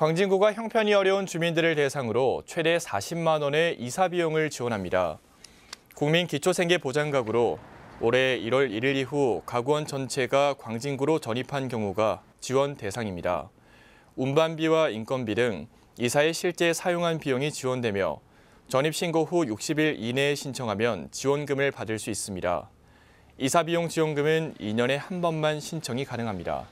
광진구가 형편이 어려운 주민들을 대상으로 최대 40만 원의 이사 비용을 지원합니다. 국민 기초생계 보장각으로 올해 1월 1일 이후 가구원 전체가 광진구로 전입한 경우가 지원 대상입니다. 운반비와 인건비 등 이사에 실제 사용한 비용이 지원되며 전입신고 후 60일 이내에 신청하면 지원금을 받을 수 있습니다. 이사비용 지원금은 2년에 한 번만 신청이 가능합니다.